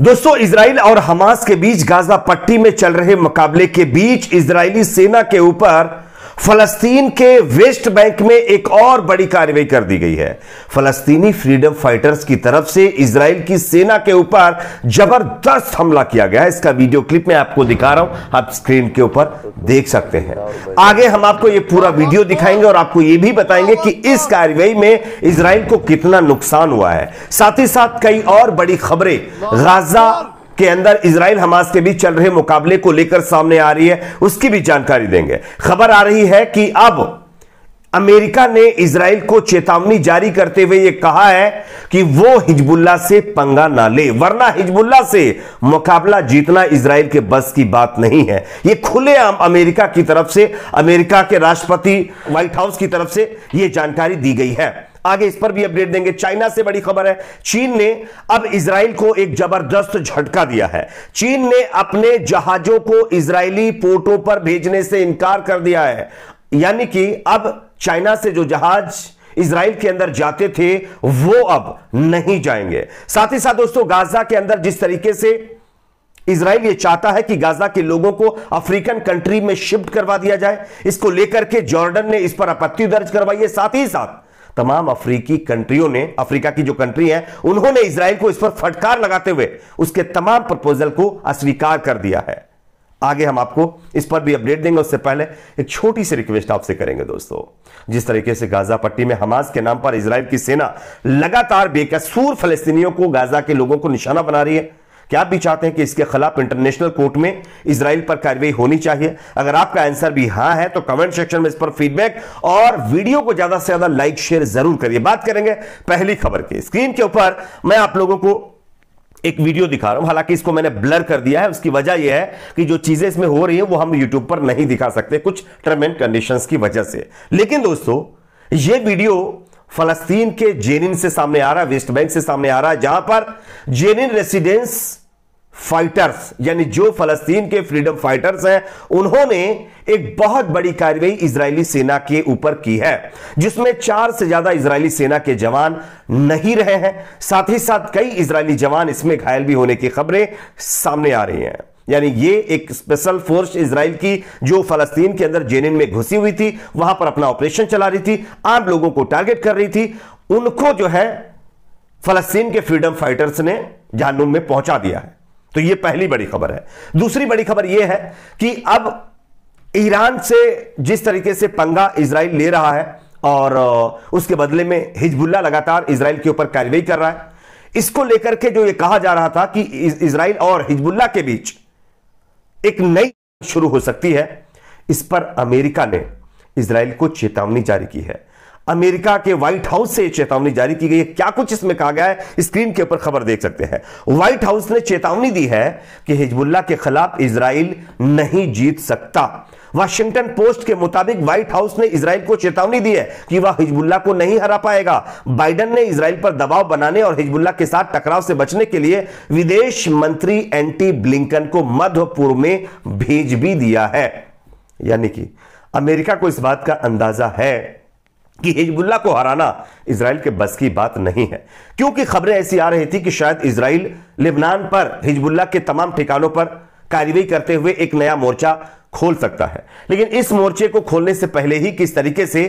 दोस्तों इसराइल और हमास के बीच गाजा पट्टी में चल रहे मुकाबले के बीच इसराइली सेना के ऊपर फलस्तीन के वेस्ट बैंक में एक और बड़ी कार्रवाई कर दी गई है फलस्तीनी फ्रीडम फाइटर्स की तरफ से इसराइल की सेना के ऊपर जबरदस्त हमला किया गया है इसका वीडियो क्लिप मैं आपको दिखा रहा हूं आप स्क्रीन के ऊपर देख सकते हैं आगे हम आपको ये पूरा वीडियो दिखाएंगे और आपको ये भी बताएंगे कि इस कार्रवाई में इसराइल को कितना नुकसान हुआ है साथ ही साथ कई और बड़ी खबरें गाजा के अंदर इसराइल हमास के बीच चल रहे मुकाबले को लेकर सामने आ रही है उसकी भी जानकारी देंगे खबर आ रही है कि अब अमेरिका ने इसराइल को चेतावनी जारी करते हुए यह कहा है कि वो हिजबुल्ला से पंगा ना ले वरना हिजबुल्ला से मुकाबला जीतना इसराइल के बस की बात नहीं है यह खुलेआम अमेरिका की तरफ से अमेरिका के राष्ट्रपति व्हाइट हाउस की तरफ से यह जानकारी दी गई है आगे इस पर भी अपडेट देंगे चाइना से बड़ी खबर है चीन ने अब इसराइल को एक जबरदस्त झटका दिया है चीन ने अपने जहाजों को इसराइली पोर्टों पर भेजने से इनकार कर दिया है यानी कि अब चाइना से जो जहाज इसराइल के अंदर जाते थे वो अब नहीं जाएंगे साथ ही साथ दोस्तों गाजा के अंदर जिस तरीके से इसराइल ये चाहता है कि गाजा के लोगों को अफ्रीकन कंट्री में शिफ्ट करवा दिया जाए इसको लेकर के जॉर्डन ने इस पर आपत्ति दर्ज करवाई है साथ ही साथ तमाम अफ्रीकी कंट्रियों ने अफ्रीका की जो कंट्री है उन्होंने इसराइल को इस पर फटकार लगाते हुए उसके तमाम प्रपोजल को अस्वीकार कर दिया है आगे हम आपको इस पर भी अपडेट देंगे उससे पहले एक छोटी सी रिक्वेस्ट आपसे करेंगे दोस्तों जिस तरीके से गाजा पट्टी में हमास के नाम पर इसराइल की सेना लगातार बेकसूर फलस्तीनियों को गाजा के लोगों को निशाना बना रही है क्या आप भी चाहते हैं कि इसके खिलाफ इंटरनेशनल कोर्ट में इसराइल पर कार्रवाई होनी चाहिए अगर आपका आंसर भी हाँ है तो कमेंट सेक्शन में इस पर फीडबैक और वीडियो को ज्यादा से ज्यादा लाइक शेयर जरूर करिए बात करेंगे पहली खबर की स्क्रीन के ऊपर मैं आप लोगों को एक वीडियो दिखा रहा हूं हालांकि इसको मैंने ब्लर कर दिया है उसकी वजह यह है कि जो चीजें इसमें हो रही है वो हम यूट्यूब पर नहीं दिखा सकते कुछ टर्म एंड कंडीशन की वजह से लेकिन दोस्तों ये वीडियो फलस्तीन के जेनिन से सामने आ रहा है वेस्ट बैंक से सामने आ रहा है जहां पर जेनिन रेसिडेंस फाइटर्स यानी जो फलस्तीन के फ्रीडम फाइटर्स हैं उन्होंने एक बहुत बड़ी कार्रवाई इजरायली सेना के ऊपर की है जिसमें चार से ज्यादा इजरायली सेना के जवान नहीं रहे हैं साथ ही साथ कई इजरायली जवान इसमें घायल भी होने की खबरें सामने आ रही हैं यानी ये एक स्पेशल फोर्स इसराइल की जो फलस्तीन के अंदर जेनिन में घुसी हुई थी वहां पर अपना ऑपरेशन चला रही थी आम लोगों को टारगेट कर रही थी उनको जो है फलस्तीन के फ्रीडम फाइटर्स ने जहनुम में पहुंचा दिया है तो ये पहली बड़ी खबर है दूसरी बड़ी खबर यह है कि अब ईरान से जिस तरीके से पंगा इसराइल ले रहा है और उसके बदले में हिजबुल्ला लगातार इसराइल के ऊपर कार्रवाई कर रहा है इसको लेकर के जो ये कहा जा रहा था कि इसराइल और हिजबुल्ला के बीच एक नई शुरू हो सकती है इस पर अमेरिका ने इसराइल को चेतावनी जारी की है अमेरिका के व्हाइट हाउस से चेतावनी जारी की गई है क्या कुछ इसमें कहा गया है स्क्रीन के ऊपर खबर देख सकते हैं व्हाइट हाउस ने चेतावनी दी है कि हिजबुल्ला के खिलाफ इसराइल नहीं जीत सकता वाशिंगटन पोस्ट के मुताबिक व्हाइट हाउस ने इसराइल को चेतावनी दी है कि वह हिजबुल्ला को नहीं हरा पाएगा बाइडन ने इसराइल पर दबाव बनाने और हिजबुल्ला के साथ टकराव से बचने के लिए विदेश मंत्री एंटी ब्लिंकन को मध्य पूर्व में भेज भी दिया है यानी कि अमेरिका को इस बात का अंदाजा है कि हिजबुल्ला को हराना इसराइल के बस की बात नहीं है क्योंकि खबरें ऐसी आ रही थी कि शायद इसराइल लेबनान पर हिजबुल्ला के तमाम ठिकानों पर कार्रवाई करते हुए एक नया मोर्चा खोल सकता है लेकिन इस मोर्चे को खोलने से पहले ही किस तरीके से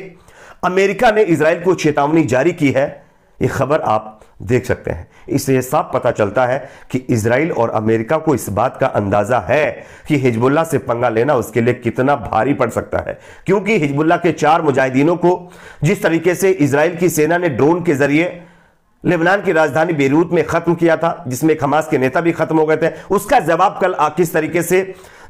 अमेरिका ने इसराइल को चेतावनी जारी की है यह खबर आप देख सकते हैं इससे यह साफ पता चलता है कि इसराइल और अमेरिका को इस बात का अंदाजा है कि हिजबुल्ला से पंगा लेना उसके लिए कितना भारी पड़ सकता है क्योंकि हिजबुल्ला के चार मुजाहिदीनों को जिस तरीके से इसराइल की सेना ने ड्रोन के जरिए लेबनान की राजधानी बेरूत में खत्म किया था जिसमें खमास के नेता भी खत्म हो गए थे उसका जवाब कल किस तरीके से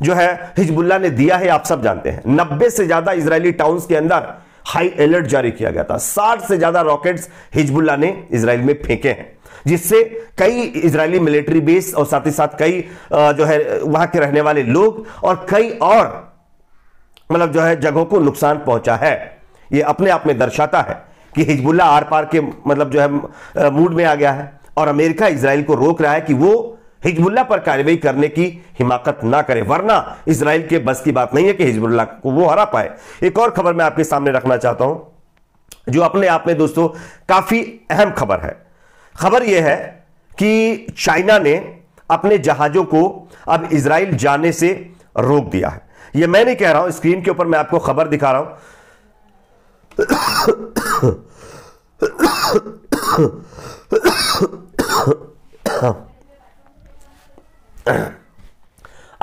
जो है हिजबुल्ला ने दिया है आप सब जानते हैं नब्बे से ज्यादा इसराइली टाउन के अंदर हाई अलर्ट जारी किया गया था साठ से ज्यादा रॉकेट्स हिजबुल्ला ने इसराइल में फेंके हैं जिससे कई इजरायली मिलिट्री बेस और साथ ही साथ कई जो है वहां के रहने वाले लोग और कई और मतलब जो है जगहों को नुकसान पहुंचा है यह अपने आप में दर्शाता है कि हिजबुल्ला आर पार के मतलब जो है मूड में आ गया है और अमेरिका इसराइल को रोक रहा है कि वो हिजबुल्ला पर कार्रवाई करने की हिमाकत ना करे वरना इसराइल के बस की बात नहीं है कि हिजबुल्ला को वो हरा पाए एक और खबर मैं आपके सामने रखना चाहता हूं जो अपने आप में दोस्तों काफी अहम खबर है खबर यह है कि चाइना ने अपने जहाजों को अब इसराइल जाने से रोक दिया है यह मैं नहीं कह रहा हूं स्क्रीन के ऊपर मैं आपको खबर दिखा रहा हूं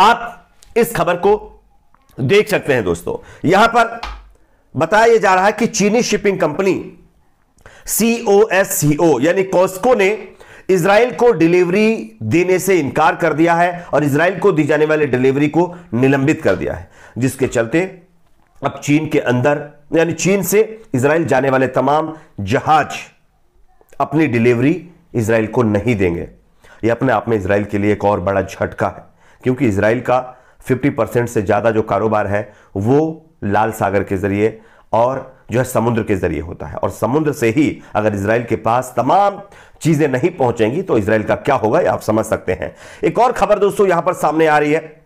आप इस खबर को देख सकते हैं दोस्तों यहां पर बताया जा रहा है कि चीनी शिपिंग कंपनी सीओ यानी कॉस्को ने इसराइल को डिलीवरी देने से इनकार कर दिया है और इसराइल को दी जाने वाली डिलीवरी को निलंबित कर दिया है जिसके चलते अब चीन के अंदर यानी चीन से इसराइल जाने वाले तमाम जहाज अपनी डिलीवरी इसराइल को नहीं देंगे यह अपने आप में इसराइल के लिए एक और बड़ा झटका है क्योंकि इसराइल का 50 परसेंट से ज़्यादा जो कारोबार है वो लाल सागर के ज़रिए और जो है समुद्र के ज़रिए होता है और समुद्र से ही अगर इसराइल के पास तमाम चीज़ें नहीं पहुंचेंगी तो इसराइल का क्या होगा आप समझ सकते हैं एक और खबर दोस्तों यहां पर सामने आ रही है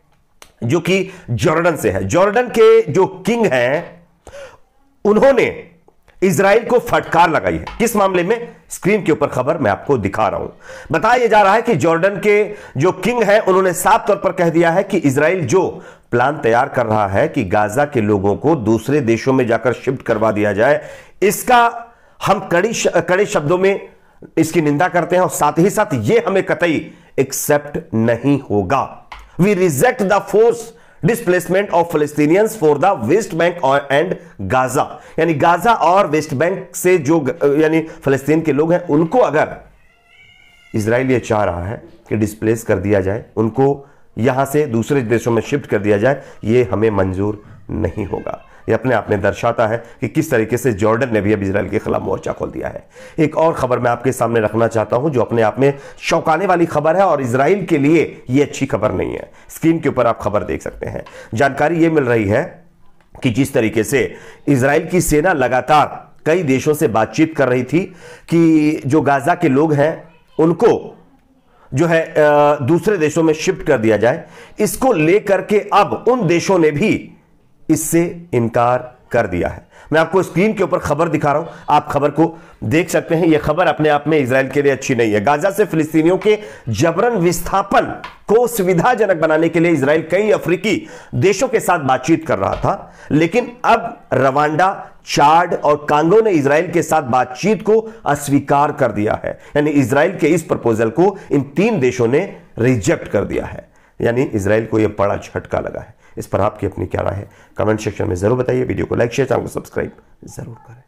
जो कि जॉर्डन से है जॉर्डन के जो किंग हैं उन्होंने इसराइल को फटकार लगाई है किस मामले में स्क्रीन के ऊपर खबर मैं आपको दिखा रहा हूं बताया जा रहा है कि जॉर्डन के जो किंग है उन्होंने साफ तौर पर कह दिया है कि इसराइल जो प्लान तैयार कर रहा है कि गाजा के लोगों को दूसरे देशों में जाकर शिफ्ट करवा दिया जाए इसका हम कड़ी कड़े शब्दों में इसकी निंदा करते हैं और साथ ही साथ यह हमें कतई एक्सेप्ट नहीं होगा we reject the force displacement of Palestinians for the West Bank and Gaza यानी गाजा और वेस्ट बैंक से जो यानी फलस्तीन के लोग हैं उनको अगर इसराइल ये चाह रहा है कि डिस्प्लेस कर दिया जाए उनको यहां से दूसरे देशों में शिफ्ट कर दिया जाए ये हमें मंजूर नहीं होगा ये अपने आप में दर्शाता है कि किस तरीके से जॉर्डन ने भी अब इसराइल के खिलाफ मोर्चा खोल दिया है एक और खबर मैं आपके सामने रखना चाहता हूं जो अपने आप में शौकाने वाली खबर है और इसराइल के लिए यह अच्छी खबर नहीं है स्क्रीन के ऊपर आप खबर देख सकते हैं जानकारी यह मिल रही है कि जिस तरीके से इसराइल की सेना लगातार कई देशों से बातचीत कर रही थी कि जो गाजा के लोग हैं उनको जो है दूसरे देशों में शिफ्ट कर दिया जाए इसको लेकर के अब उन देशों ने भी इससे इनकार कर दिया है मैं आपको स्क्रीन के ऊपर खबर दिखा रहा हूं आप खबर को देख सकते हैं यह खबर अपने आप में इसराइल के लिए अच्छी नहीं है गाजा से फिलिस्तीनियों के जबरन विस्थापन को सुविधाजनक बनाने के लिए इसराइल कई अफ्रीकी देशों के साथ बातचीत कर रहा था लेकिन अब रवांडा चार्ड और कांगो ने इसराइल के साथ बातचीत को अस्वीकार कर दिया है यानी इसराइल के इस प्रपोजल को इन तीन देशों ने रिजेक्ट कर दिया है यानी इसराइल को यह बड़ा झटका लगा है इस पर आपकी अपनी क्या राय है कमेंट सेक्शन में ज़रूर बताइए वीडियो को लाइक शेयर चैनल को सब्सक्राइब ज़रूर करें